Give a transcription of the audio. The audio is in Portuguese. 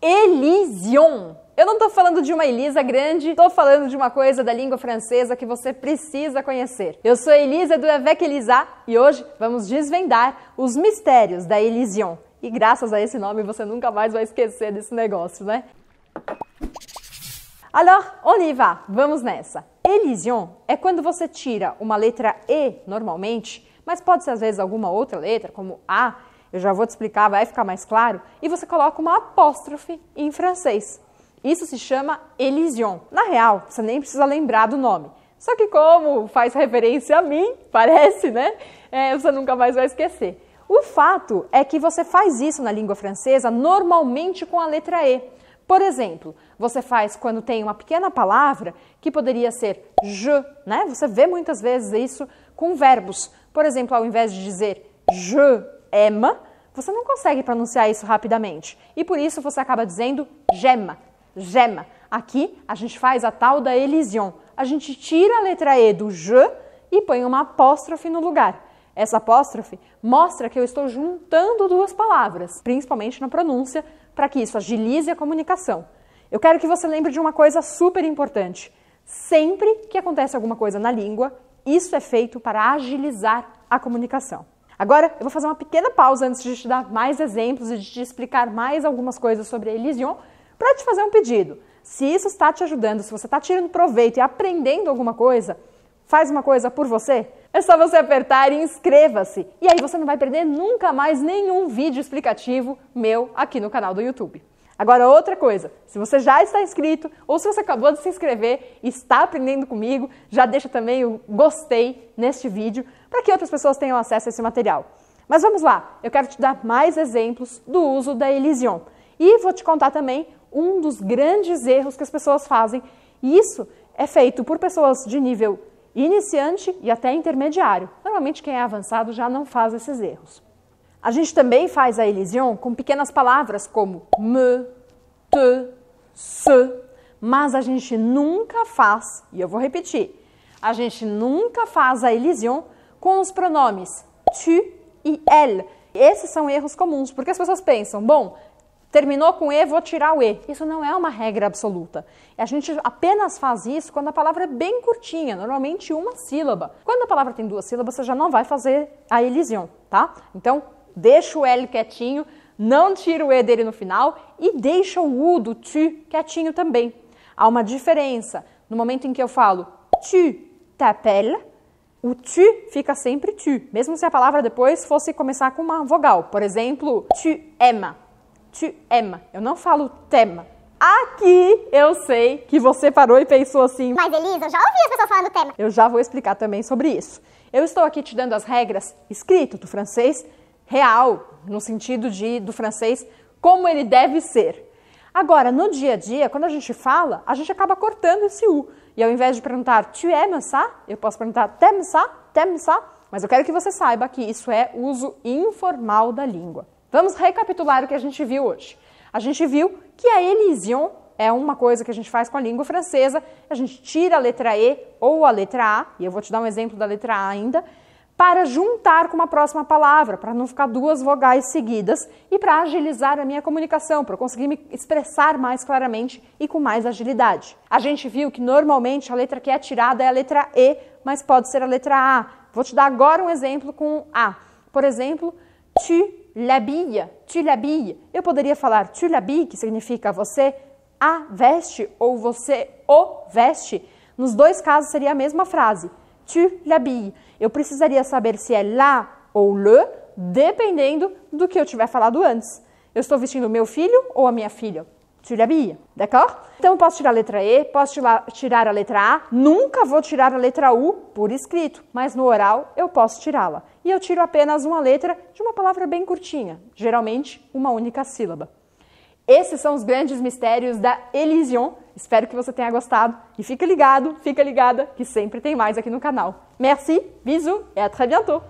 Elysion. Eu não tô falando de uma Elisa grande, tô falando de uma coisa da língua francesa que você precisa conhecer. Eu sou Elisa do Avec Elisa e hoje vamos desvendar os mistérios da elision. E graças a esse nome você nunca mais vai esquecer desse negócio, né? Alors, on y va. Vamos nessa. Elision é quando você tira uma letra E normalmente, mas pode ser às vezes alguma outra letra, como A, eu já vou te explicar, vai ficar mais claro, e você coloca uma apóstrofe em francês. Isso se chama Elision. Na real, você nem precisa lembrar do nome. Só que como faz referência a mim, parece, né? É, você nunca mais vai esquecer. O fato é que você faz isso na língua francesa normalmente com a letra E. Por exemplo, você faz quando tem uma pequena palavra que poderia ser je, né? Você vê muitas vezes isso com verbos. Por exemplo, ao invés de dizer je ema, você não consegue pronunciar isso rapidamente. E por isso você acaba dizendo gema, gema. Aqui a gente faz a tal da elision. A gente tira a letra E do J e põe uma apóstrofe no lugar. Essa apóstrofe mostra que eu estou juntando duas palavras, principalmente na pronúncia, para que isso agilize a comunicação. Eu quero que você lembre de uma coisa super importante. Sempre que acontece alguma coisa na língua, isso é feito para agilizar a comunicação. Agora, eu vou fazer uma pequena pausa antes de te dar mais exemplos e de te explicar mais algumas coisas sobre a Elysion para te fazer um pedido. Se isso está te ajudando, se você está tirando proveito e aprendendo alguma coisa, faz uma coisa por você. É só você apertar e inscreva-se. E aí você não vai perder nunca mais nenhum vídeo explicativo meu aqui no canal do YouTube. Agora, outra coisa, se você já está inscrito ou se você acabou de se inscrever e está aprendendo comigo, já deixa também o gostei neste vídeo para que outras pessoas tenham acesso a esse material. Mas vamos lá, eu quero te dar mais exemplos do uso da Elision. e vou te contar também um dos grandes erros que as pessoas fazem. isso é feito por pessoas de nível iniciante e até intermediário. Normalmente quem é avançado já não faz esses erros. A gente também faz a elision com pequenas palavras como me, te, se, mas a gente nunca faz, e eu vou repetir, a gente nunca faz a elision com os pronomes tu e elle. Esses são erros comuns, porque as pessoas pensam, bom, terminou com e, vou tirar o e. Isso não é uma regra absoluta. A gente apenas faz isso quando a palavra é bem curtinha, normalmente uma sílaba. Quando a palavra tem duas sílabas, você já não vai fazer a elision, tá? Então, deixa o L quietinho, não tira o E dele no final e deixa o U do tu quietinho também. Há uma diferença. No momento em que eu falo tu t'appelles, o tu fica sempre tu, mesmo se a palavra depois fosse começar com uma vogal. Por exemplo, tu aimes, tu aimes. Eu não falo tema. Aqui eu sei que você parou e pensou assim. Mas Elisa, eu já ouvi as pessoas falando tema. Eu já vou explicar também sobre isso. Eu estou aqui te dando as regras escrito do francês real, no sentido de, do francês, como ele deve ser. Agora, no dia a dia, quando a gente fala, a gente acaba cortando esse U. E ao invés de perguntar tu aimes ça, eu posso perguntar t'aimes ça, t'aimes ça, mas eu quero que você saiba que isso é uso informal da língua. Vamos recapitular o que a gente viu hoje. A gente viu que a elision é uma coisa que a gente faz com a língua francesa, a gente tira a letra E ou a letra A, e eu vou te dar um exemplo da letra A ainda, para juntar com uma próxima palavra, para não ficar duas vogais seguidas e para agilizar a minha comunicação, para conseguir me expressar mais claramente e com mais agilidade. A gente viu que normalmente a letra que é tirada é a letra E, mas pode ser a letra A. Vou te dar agora um exemplo com A. Por exemplo, tu l'habilles, tu l'habilles. Eu poderia falar tu l'habilles, que significa você a veste ou você o veste. Nos dois casos seria a mesma frase tu l'habilles. Eu precisaria saber se é la ou le, dependendo do que eu tiver falado antes. Eu estou vestindo meu filho ou a minha filha? Tu l'habilles, d'accord? Então eu posso tirar a letra E, posso tirar, tirar a letra A, nunca vou tirar a letra U por escrito, mas no oral eu posso tirá-la. E eu tiro apenas uma letra de uma palavra bem curtinha, geralmente uma única sílaba. Esses são os grandes mistérios da elision, Espero que você tenha gostado e fica ligado, fica ligada que sempre tem mais aqui no canal. Merci, bisous e à très bientôt!